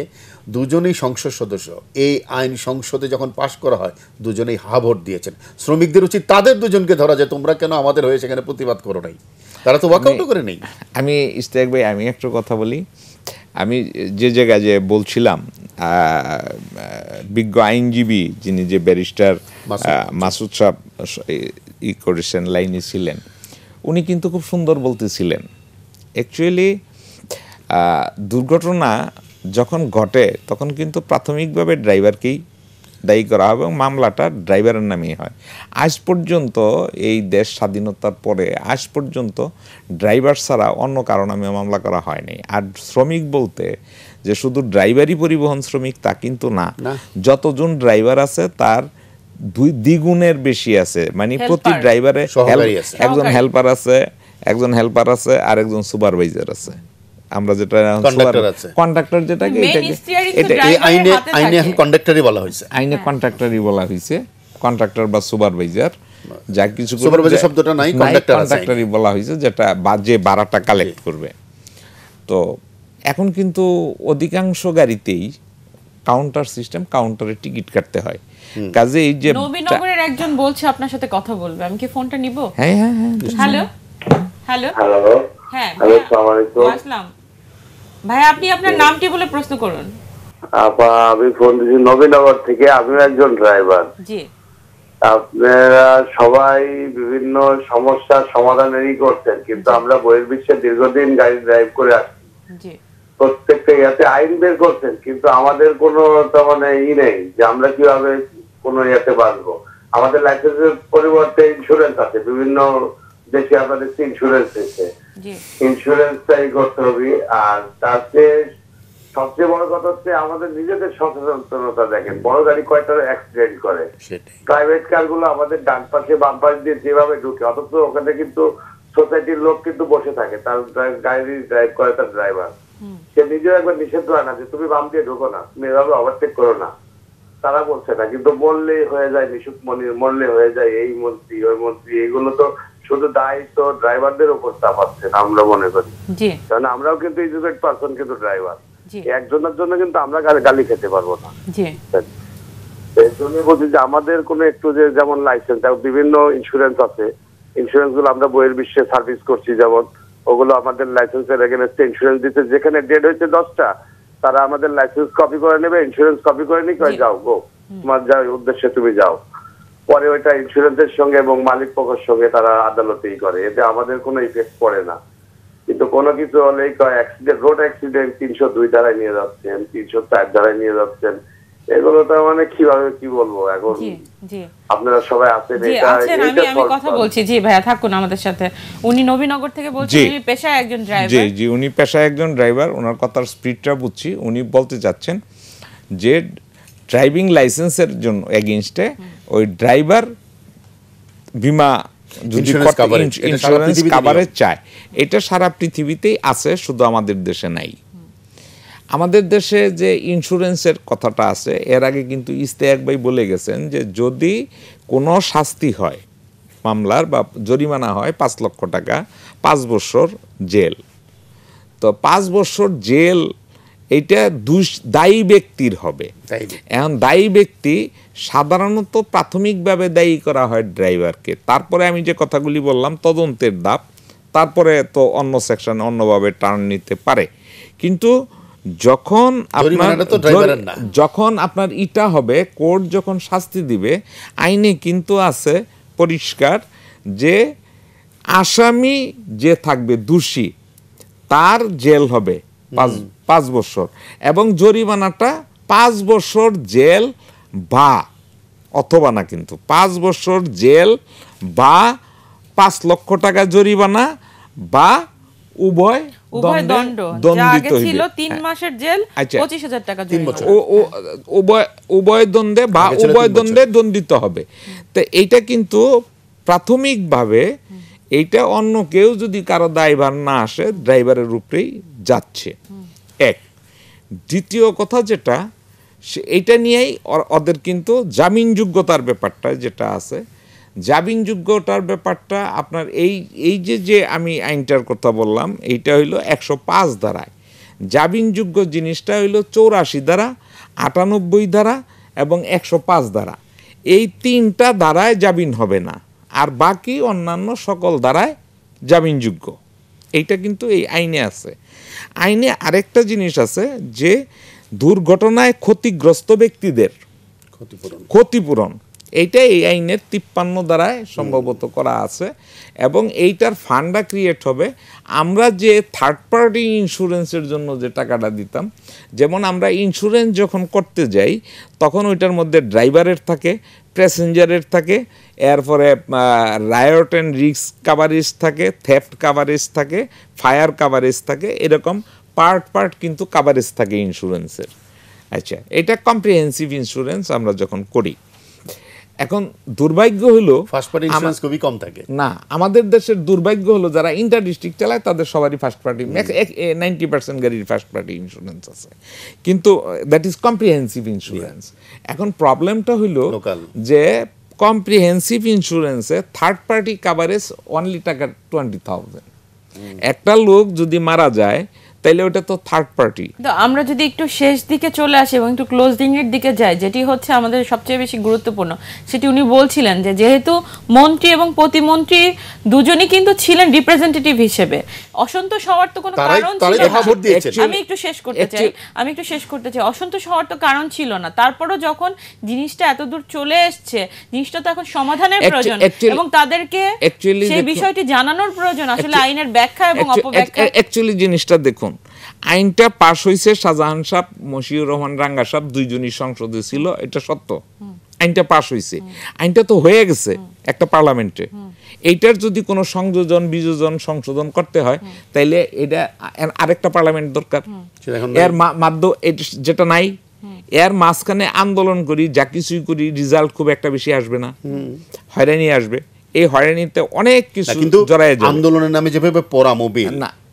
দুজনেই সংসদ সদস্য এই আইন সংসদে যখন পাশ করা হয় দুজনেই হা ভোট দিয়েছেন শ্রমিকদের উচিত তাদের দুজনকে ধরা যায় তোমরা কেন আমাদের হয়ে সেখানে প্রতিবাদ করো নাই তারা তো ওয়াকআউটও করে নেই আমি ইস্তেক ভাই আমি একটু কথা বলি আমি যে জায়গায় যে বলছিলাম বিজ্ঞ আইনজীবী যিনি যে ব্যারিস্টার মাসুদ সাহ ই করেছেন লাইনে ছিলেন উনি কিন্তু খুব সুন্দর বলতেছিলেন অ্যাকচুয়ালি দুর্ঘটনা যখন ঘটে তখন কিন্তু প্রাথমিকভাবে ড্রাইভারকেই দায়ী করা হবে এবং মামলাটা ড্রাইভারের নামেই হয় আজ পর্যন্ত এই দেশ স্বাধীনতার পরে আজ পর্যন্ত ড্রাইভার ছাড়া অন্য কারণ আমি মামলা করা হয়নি আর শ্রমিক বলতে যে শুধু ড্রাইভারই পরিবহন শ্রমিক তা কিন্তু না যতজন ড্রাইভার আছে তার দুই দ্বিগুণের বেশি আছে মানে প্রতি ড্রাইভারে একজন হেল্পার আছে একজন হেল্পার আছে আর একজন সুপারভাইজার আছে আমরা যেটা কন্ট্রাক্টর আছে যেটাকে আইনে আইনে এখন কন্ডাক্টরই বলা হয়েছে আইনে কন্ট্রাক্টরই হ্যাঁ। বলা হয়েছে কন্ট্রাক্টর বা সুপারভাইজার যা কিছু সুপারভাইজার শব্দটা নাই কন্ট্রাক্টরই বলা হয়েছে যেটা বাজে ভাড়াটা কালেক্ট করবে তো এখন কিন্তু অধিকাংশ গাড়িতেই কাউন্টার সিস্টেম কাউন্টারে টিকিট কাটতে হয় কাজে এই যে নবীনগরের একজন বলছে আপনার সাথে কথা বলবে আমি কি ফোনটা নিব হ্যাঁ হ্যাঁ হ্যাঁ হ্যালো হ্যালো হ্যাঁ, হ্যালো হ্যাঁ আসসালামু আলাইকুম আসসালাম ভাই আপনি আপনার নামটি বলে প্রশ্ন করুন আপা আমি ফোন দিয়েছি নবীনগর থেকে আমি একজন ড্রাইভার জি আপনারা সবাই বিভিন্ন সমস্যার সমাধানেরই করছেন কিন্তু আমরা বইয়ের বিশ্বে দীর্ঘদিন গাড়ি ড্রাইভ করে আসছি প্রত্যেকটা ইয়াতে আইন বের করছেন কিন্তু আমাদের কোনো মানে ই নেই যে আমরা কিভাবে কোনো ইয়াতে বাঁচবো আমাদের লাইসেন্সের পরিবর্তে ইন্স্যুরেন্স আছে বিভিন্ন দেশে আমাদের ইন্স্যুরেন্স দিচ্ছে ইন্স্যুরেন্সটাই করতে হবে আর তাতে সবচেয়ে বড় কথা হচ্ছে আমাদের নিজেদের সচেতনতা দেখেন বড় গাড়ি কয়টা অ্যাক্সিডেন্ট করে প্রাইভেট গুলো আমাদের ডান পাশে বাম পাশ দিয়ে যেভাবে ঢুকে অথচ ওখানে কিন্তু সোসাইটির লোক কিন্তু বসে থাকে তার গাড়ি ড্রাইভ করে তার ড্রাইভার সে নিজেও একবার নিষেধ করে না যে তুমি বাম দিয়ে ঢুকো না তুমি এভাবে ওভারটেক করো না তারা বলছে না কিন্তু মরলে হয়ে যায় নিশুক মনির মরলে হয়ে যায় এই মন্ত্রী ওই মন্ত্রী এগুলো তো শুধু দায়িত্ব ড্রাইভারদের উপর চাপাচ্ছেন আমরা মনে করি কারণ আমরাও কিন্তু এডুকেট পার্সন কিন্তু ড্রাইভার একজনের জন্য কিন্তু আমরা গালি খেতে পারবো না যে আমাদের কোনো একটু যে যেমন লাইসেন্স বিভিন্ন ইন্স্যুরেন্স আছে ইন্স্যুরেন্স গুলো আমরা বইয়ের বিশ্বে সার্ভিস করছি যেমন ওগুলো আমাদের লাইসেন্সের এগেনস্টে ইন্স্যুরেন্স দিতে যেখানে ডেট হয়েছে দশটা তারা আমাদের লাইসেন্স কপি করে নেবে ইন্স্যুরেন্স কপি করে নিয়ে যাও গো তোমার যা উদ্দেশ্যে তুমি যাও পরে ওইটা ইন্স্যুরেন্সের সঙ্গে এবং মালিক পক্ষের সঙ্গে তারা আদালতেই করে এতে আমাদের কোনো ইফেক্ট পড়ে না কিন্তু কোনো কিছু হলে অ্যাক্সিডেন্ট রোড অ্যাক্সিডেন্ট তিনশো দুই ধারায় নিয়ে যাচ্ছেন তিনশো চার ধারায় নিয়ে যাচ্ছেন যে ড্রাইভিং লাইসেন্সের জন্য এগেনস্টে ওই ড্রাইভার বিমা ইন্স্যুরেন্স কাভারেজ চায় এটা সারা পৃথিবীতেই আছে শুধু আমাদের দেশে নাই আমাদের দেশে যে ইন্স্যুরেন্সের কথাটা আছে এর আগে কিন্তু ইস্তেয়াক ভাই বলে গেছেন যে যদি কোনো শাস্তি হয় মামলার বা জরিমানা হয় পাঁচ লক্ষ টাকা পাঁচ বছর জেল তো পাঁচ বছর জেল এটা দুষ দায়ী ব্যক্তির হবে এখন দায়ী ব্যক্তি সাধারণত প্রাথমিকভাবে দায়ী করা হয় ড্রাইভারকে তারপরে আমি যে কথাগুলি বললাম তদন্তের দাপ তারপরে তো অন্য সেকশন অন্যভাবে টার্ন নিতে পারে কিন্তু যখন আপনার যখন আপনার ইটা হবে কোর্ট যখন শাস্তি দিবে আইনে কিন্তু আছে পরিষ্কার যে আসামি যে থাকবে দোষী তার জেল হবে পাঁচ পাঁচ বছর এবং জরিমানাটা পাঁচ বছর জেল বা অথবা না কিন্তু পাঁচ বছর জেল বা পাঁচ লক্ষ টাকা জরিমানা বা উভয় দণ্ডিত ছিল তিন উভয় উভয় দ্বন্দ্বে বা উভয় দ্বন্দ্বে হবে তো এইটা কিন্তু প্রাথমিকভাবে অন্য কেউ যদি কারো ড্রাইভার না আসে ড্রাইভারের রূপেই যাচ্ছে এক দ্বিতীয় কথা যেটা সে এইটা নিয়েই ওদের কিন্তু জামিনযোগ্যতার ব্যাপারটা যেটা আছে জামিনযোগ্যতার ব্যাপারটা আপনার এই এই যে যে আমি আইনটার কথা বললাম এইটা হইল একশো পাঁচ ধারায় জামিনযোগ্য জিনিসটা হইল চৌরাশি ধারা আটানব্বই ধারা এবং একশো পাঁচ ধারা এই তিনটা ধারায় জামিন হবে না আর বাকি অন্যান্য সকল ধারায় জামিনযোগ্য এইটা কিন্তু এই আইনে আছে আইনে আরেকটা জিনিস আছে যে দুর্ঘটনায় ক্ষতিগ্রস্ত ব্যক্তিদের ক্ষতিপূরণ ক্ষতিপূরণ এইটা এই আইনের তিপ্পান্ন দ্বারায় সম্ভবত করা আছে এবং এইটার ফান্ডা ক্রিয়েট হবে আমরা যে থার্ড পার্টি ইন্স্যুরেন্সের জন্য যে টাকাটা দিতাম যেমন আমরা ইন্স্যুরেন্স যখন করতে যাই তখন ওইটার মধ্যে ড্রাইভারের থাকে প্যাসেঞ্জারের থাকে এরপরে রায়ট অ্যান্ড রিক্স কাভারেজ থাকে থেফট কাভারেজ থাকে ফায়ার কাভারেজ থাকে এরকম পার্ট পার্ট কিন্তু কাভারেজ থাকে ইন্স্যুরেন্সের আচ্ছা এটা কম্প্রিহেন্সিভ ইন্স্যুরেন্স আমরা যখন করি এখন দুর্ভাগ্য হলো ফার্স্ট পার্টি ইন্স্যুরেন্স খুবই কম থাকে না আমাদের দেশের দুর্ভাগ্য হলো যারা ইন্টার ডিস্ট্রিক্ট চালায় তাদের সবারই ফার্স্ট পার্টি নাইনটি পার্সেন্ট গাড়ির ফার্স্ট পার্টি ইন্স্যুরেন্স আছে কিন্তু দ্যাট ইজ কম্প্রিহেন্সিভ ইন্স্যুরেন্স এখন প্রবলেমটা হলো যে কম্প্রিহেন্সিভ ইন্স্যুরেন্সে থার্ড পার্টি কাভারেজ অনলি টাকা টোয়েন্টি থাউজেন্ড একটা লোক যদি মারা যায় তাইলে ওটা তো থার্ড পার্টি তো আমরা যদি একটু শেষ দিকে চলে আসি এবং একটু ক্লোজিং এর দিকে যাই যেটি হচ্ছে আমাদের সবচেয়ে বেশি গুরুত্বপূর্ণ সেটি উনি বলছিলেন যে যেহেতু মন্ত্রী এবং প্রতিমন্ত্রী দুজনই কিন্তু ছিলেন রিপ্রেজেন্টেটিভ হিসেবে অসন্তোষ হওয়ার তো কোনো কারণ ছিল না আমি একটু শেষ করতে চাই আমি একটু শেষ করতে চাই অসন্তোষ হওয়ার তো কারণ ছিল না তারপরও যখন জিনিসটা এত দূর চলে এসছে জিনিসটা তো এখন সমাধানের প্রয়োজন এবং তাদেরকে সেই বিষয়টি জানানোর প্রয়োজন আসলে আইনের ব্যাখ্যা এবং অপব্যাখ্যা অ্যাকচুয়ালি জিনিসটা দেখুন আইনটা পাশ হয়েছে শাহজাহান সাহ মশিউর রহমান রাঙ্গা সাহ দুইজনই সংসদে ছিল এটা সত্য আইনটা পাশ হয়েছে আইনটা তো হয়ে গেছে একটা পার্লামেন্টে এইটার যদি কোনো সংযোজন বিযোজন সংশোধন করতে হয় তাইলে এটা আরেকটা পার্লামেন্ট দরকার এর মাধ্যম যেটা নাই এর মাঝখানে আন্দোলন করি যা কিছুই করি রিজাল্ট খুব একটা বেশি আসবে না হয়রানি আসবে এই হয়রানিতে অনেক কিছু কিন্তু আন্দোলনের নামে যেভাবে পরামবি না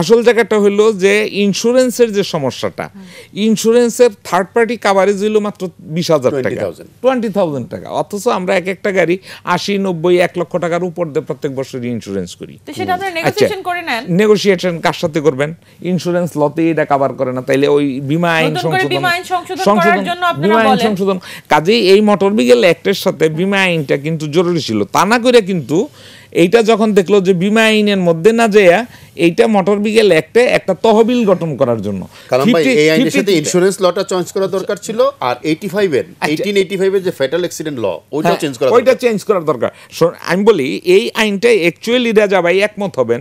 আসল জায়গাটা হলো যে ইন্স্যুরেন্সের যে সমস্যাটা ইন্স্যুরেন্সের থার্ড পার্টি কাভারেজ হইল মাত্র বিশ হাজার টাকা টোয়েন্টি থাউজেন্ড টাকা অথচ আমরা এক একটা গাড়ি আশি নব্বই এক লক্ষ টাকার উপর দিয়ে প্রত্যেক বছর ইন্স্যুরেন্স করি আচ্ছা, নেগোসিয়েশন কার সাথে করবেন ইন্স্যুরেন্স লতে এটা কাভার করে না তাইলে ওই বিমা আইন সংশোধন সংশোধন বিমা আইন সংশোধন কাজেই এই মোটর বিগেল অ্যাক্টের সাথে বিমা আইনটা কিন্তু জরুরি ছিল তা না করে কিন্তু এইটা যখন দেখলো যে বিমা আইনের মধ্যে না যেয়া এইটা মোটর বিকেল একটা একটা তহবিল গঠন করার জন্য আচ্ছা। যে ফেটাল ল চেঞ্জ ওইটা চেঞ্জ দরকার আমি বলি এই আইনটা অ্যাকচুয়ালি রাজা ভাই একমত হবেন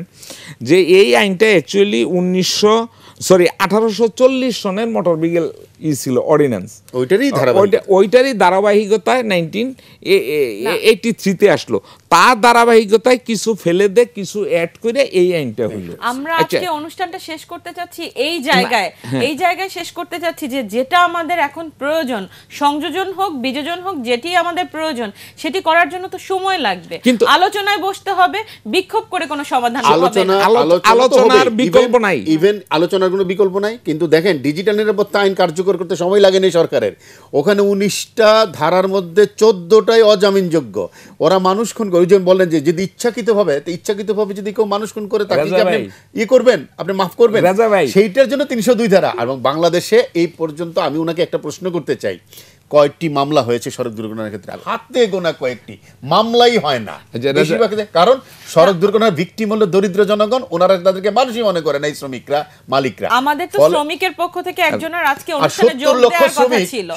যে এই আইনটা অ্যাকচুয়ালি উনিশশো সরি চল্লিশ সনের মোটর বিকেল ই ছিল অর্ডিন্যান্স ওইটারই ওইটারই ধারাবাহিকতায় নাইনটিন এইটি থ্রিতে আসলো তার ধারাবাহিকতায় কিছু ফেলে দে কিছু অ্যাড করে এই আইনটা হলো আমরা আচ্ছা। আজকে অনুষ্ঠানটা শেষ করতে চাচ্ছি এই জায়গায় হ্যাঁ। এই জায়গায় শেষ করতে চাচ্ছি যে যেটা আমাদের এখন প্রয়োজন সংযোজন হোক বিযোজন হোক যেটি আমাদের প্রয়োজন সেটি করার জন্য তো সময় লাগবে কিন্তু আলোচনায় বসতে হবে বিক্ষোভ করে কোনো সমাধান আলোচনা আলোচনার বিকল্প নাই ইভেন আলোচনার কোনো বিকল্প নাই কিন্তু দেখেন ডিজিটাল নিরাপত্তা আইন কার্যকর করতে সময় লাগেনি সরকার সরকারের ওখানে উনিশটা ধারার মধ্যে চোদ্দোটাই অজামিনযোগ্য ওরা মানুষ খুন করে ওই বললেন যে যদি ইচ্ছাকৃতভাবে ইচ্ছাকৃতভাবে যদি কেউ মানুষ খুন করে তাকে আপনি ইয়ে করবেন আপনি মাফ করবেন সেইটার জন্য তিনশো দুই ধারা এবং বাংলাদেশে এই পর্যন্ত আমি ওনাকে একটা প্রশ্ন করতে চাই কয়েকটি মামলা হয়েছে সড়ক দুর্ঘটনার ক্ষেত্রে হাতে গোনা কয়েকটি মামলাই হয় না আচ্ছা, কারণ সড়ক দুর্ঘটনার ভিকটিম হলো দরিদ্র জনগণ ওনারা তাদেরকে মানুষই মনে করে না এই শ্রমিকরা মালিকরা আমাদের তো শ্রমিকের পক্ষ থেকে একজনের আজকে অনুষ্ঠানে যোগ দেওয়ার কথা ছিল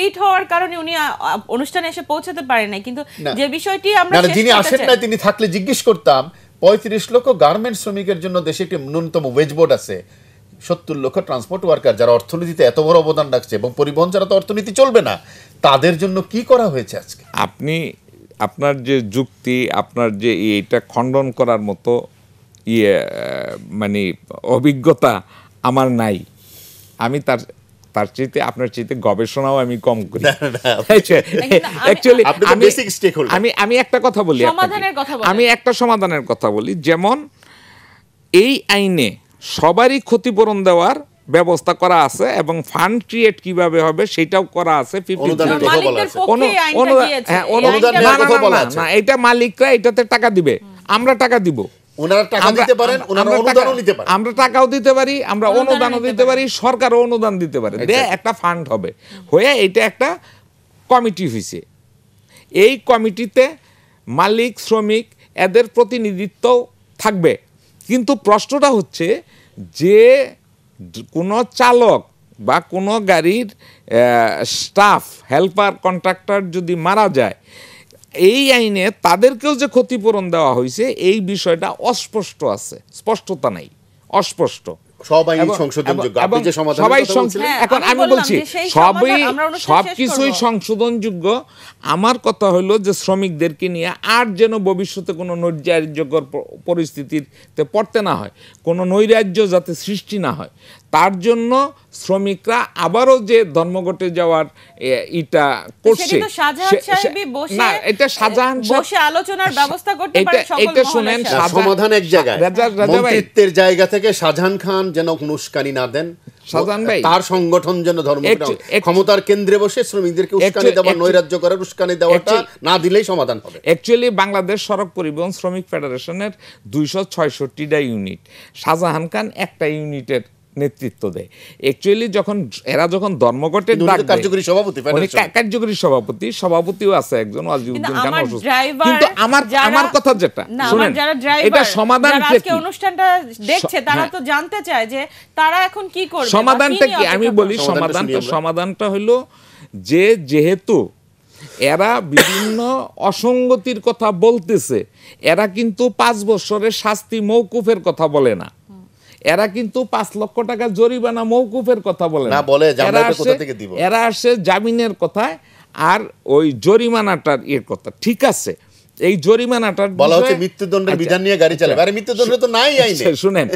রিট হওয়ার কারণে উনি অনুষ্ঠানে এসে পৌঁছাতে পারেন কিন্তু যে বিষয়টি আমরা যিনি আসেন না তিনি থাকলে জিজ্ঞেস করতাম পঁয়ত্রিশ লক্ষ গার্মেন্ট শ্রমিকের জন্য দেশে একটি ন্যূনতম ওয়েজ বোর্ড আছে সত্তর লক্ষ ট্রান্সপোর্ট ওয়ার্কার যারা অর্থনীতিতে এত বড় অবদান রাখছে এবং পরিবহন ছাড়া তো অর্থনীতি চলবে না তাদের জন্য কি করা হয়েছে আজকে আপনি আপনার যে যুক্তি আপনার যে এটা খণ্ডন করার মতো ইয়ে মানে অভিজ্ঞতা আমার নাই আমি তার তার চাইতে আপনার চাইতে গবেষণাও আমি কম করি আচ্ছা, আমি আমি একটা কথা বলি আমি একটা সমাধানের কথা বলি যেমন এই আইনে সবারই ক্ষতিপূরণ দেওয়ার ব্যবস্থা করা আছে এবং ফান্ড ক্রিয়েট কিভাবে হবে সেটাও করা আছে এটা মালিকরা এটাতে টাকা দিবে আমরা টাকা দিব আমরা টাকাও দিতে পারি আমরা অনুদানও দিতে পারি সরকারও অনুদান দিতে পারে একটা ফান্ড হবে হয়ে এটা একটা কমিটি হয়েছে এই কমিটিতে মালিক শ্রমিক এদের প্রতিনিধিত্ব থাকবে কিন্তু প্রশ্নটা হচ্ছে যে কোনো চালক বা কোনো গাড়ির স্টাফ হেল্পার কন্ট্রাক্টর যদি মারা যায় এই আইনে তাদেরকেও যে ক্ষতিপূরণ দেওয়া হয়েছে এই বিষয়টা অস্পষ্ট আছে স্পষ্টতা নাই অস্পষ্ট সবাই সংশোধনযোগ্য আপনি আমার কথা হলো যে শ্রমিকদেরকে নিয়ে আর যেন ভবিষ্যতে কোনো নৈরাজ্যকর পরিস্থিতিতে পড়তে না হয় কোনো নৈরাজ্য যাতে সৃষ্টি না হয় তার জন্য শ্রমিকরা আবারও যে ধর্মঘটে যাওয়ার এটা করছে না এটা আলোচনার ব্যবস্থা করতে এটা শুনেন সমাধান এক জায়গায় জায়গা থেকে খান যেন উস্কানি না দেন ভাই তার সংগঠন যেন ধর্ম ক্ষমতার কেন্দ্রে বসে শ্রমিকদেরকে উস্কানি দেওয়া নৈরাজ্য করার উস্কানি দেওয়াটা না দিলেই সমাধান হবে অ্যাকচুয়ালি বাংলাদেশ সড়ক পরিবহন শ্রমিক ফেডারেশনের দুইশো ছয়ষট্টিটা ইউনিট শাহজাহান খান একটা ইউনিটের নেতৃত্ব দেয় অ্যাকচুয়ালি যখন এরা যখন ধর্মঘটে কার্যকরী সভাপতি কার্যকরী সভাপতি সভাপতিও আছে একজন ওয়াজিউদ্দিন খান অসুস্থ কিন্তু আমার আমার কথা যেটা শুনেন এটা সমাধান আজকে অনুষ্ঠানটা দেখছে তারা হ্যাঁ। তো জানতে চায় যে তারা এখন কি করবে সমাধানটা কি আমি বলি সমাধানটা সমাধানটা হলো যে যেহেতু এরা বিভিন্ন অসঙ্গতির কথা বলতেছে এরা কিন্তু পাঁচ বছরের শাস্তি মৌকুফের কথা বলে না এরা কিন্তু পাঁচ লক্ষ টাকা জরিমানা মৌকুফের কথা বলে না বলে এরা আসে জামিনের কথা আর ওই জরিমানাটার এর কথা ঠিক আছে এই জরিমানাটার বলা হচ্ছে মৃত্যুদণ্ডের আচ্ছা। বিধান নিয়ে গাড়ি চালাবে আরে মৃত্যুদণ্ড তো নাই আচ্ছা, আইনে শুনেন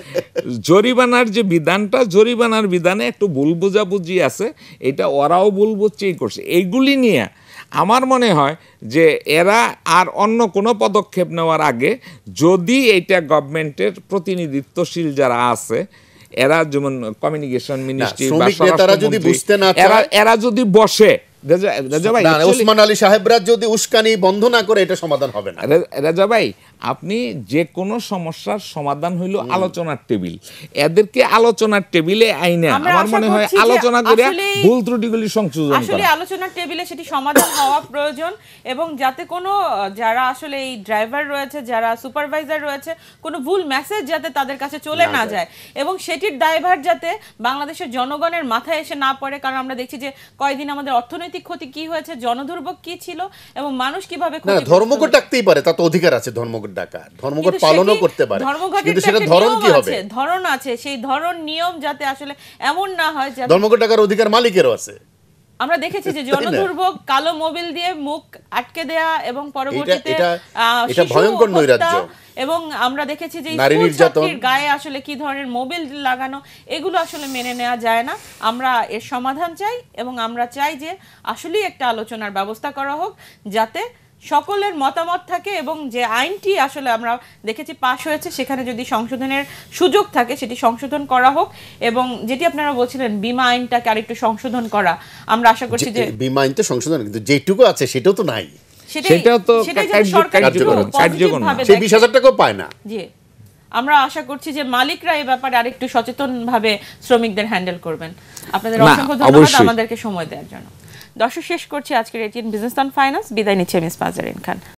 জরিমানার যে বিধানটা জরিমানার বিধানে একটু ভুল বোঝাবুঝি আছে এটা ওরাও ভুল বুঝছে এই করছে এইগুলি নিয়ে আমার মনে হয় যে এরা আর অন্য কোনো পদক্ষেপ নেওয়ার আগে যদি এইটা গভর্নমেন্টের প্রতিনিধিত্বশীল যারা আছে এরা যেমন কমিউনিকেশন মিনিস্ট্রি বা যদি এরা যদি বসে ওসমান আলী সাহেবরা যদি উস্কানি বন্ধ না করে এটা সমাধান হবে না আপনি যে কোনো সমস্যার সমাধান হইল আলোচনার টেবিল এদেরকে আলোচনার টেবিলে আইনে আমার মনে হয় আলোচনা করে ভুল ত্রুটিগুলি সংশোধন আসলে আলোচনার টেবিলে সেটি সমাধান হওয়া প্রয়োজন এবং যাতে কোনো যারা আসলে এই ড্রাইভার রয়েছে যারা সুপারভাইজার রয়েছে কোনো ভুল মেসেজ যাতে তাদের কাছে চলে না যায় এবং সেটির ড্রাইভার যাতে বাংলাদেশের জনগণের মাথায় এসে না পড়ে কারণ আমরা দেখছি যে কয়েকদিন আমাদের অর্থনৈতিক রাজনৈতিক ক্ষতি কি হয়েছে জনদুর্ভোগ কি ছিল এবং মানুষ কিভাবে ধর্মঘট ডাকতেই পারে তা তো অধিকার আছে ধর্মঘট ডাকা ধর্মঘট পালনও করতে পারে কিন্তু সেটা ধরন কি হবে ধরন আছে সেই ধরন নিয়ম যাতে আসলে এমন না হয় ধর্মঘট ডাকার অধিকার মালিকেরও আছে আমরা দেখেছি যে জনদুর্ভোগ কালো মোবিল দিয়ে মুখ আটকে দেয়া এবং পরবর্তীতে এটা ভয়ঙ্কর নৈরাজ্য এবং আমরা দেখেছি যে নারী গায়ে আসলে কি ধরনের মোবিল লাগানো এগুলো আসলে মেনে নেওয়া যায় না আমরা এর সমাধান চাই এবং আমরা চাই যে আসলেই একটা আলোচনার ব্যবস্থা করা হোক যাতে সকলের মতামত থাকে এবং যে আইনটি আসলে আমরা দেখেছি পাশ হয়েছে সেখানে যদি সংশোধনের সুযোগ থাকে সেটি সংশোধন করা হোক এবং যেটি আপনারা বলছিলেন বিমা আইনটাকে আরেকটু সংশোধন করা আমরা আশা করছি যে বিমা আইন তো সংশোধন কিন্তু যেটুকু আছে সেটাও তো নাই সেটা তো কার্যকর সেই বিশ হাজার টাকাও পায় না জি আমরা আশা করছি যে মালিকরা এই ব্যাপারে আরেকটু সচেতন ভাবে শ্রমিকদের হ্যান্ডেল করবেন আপনাদের অসংখ্য ধন্যবাদ আমাদেরকে সময় দেওয়ার জন্য দর্শক শেষ করছি আজকের এটিএন বিজনেস অন ফাইন্যান্স বিদায় নিচ্ছে মিস পাজারিন খান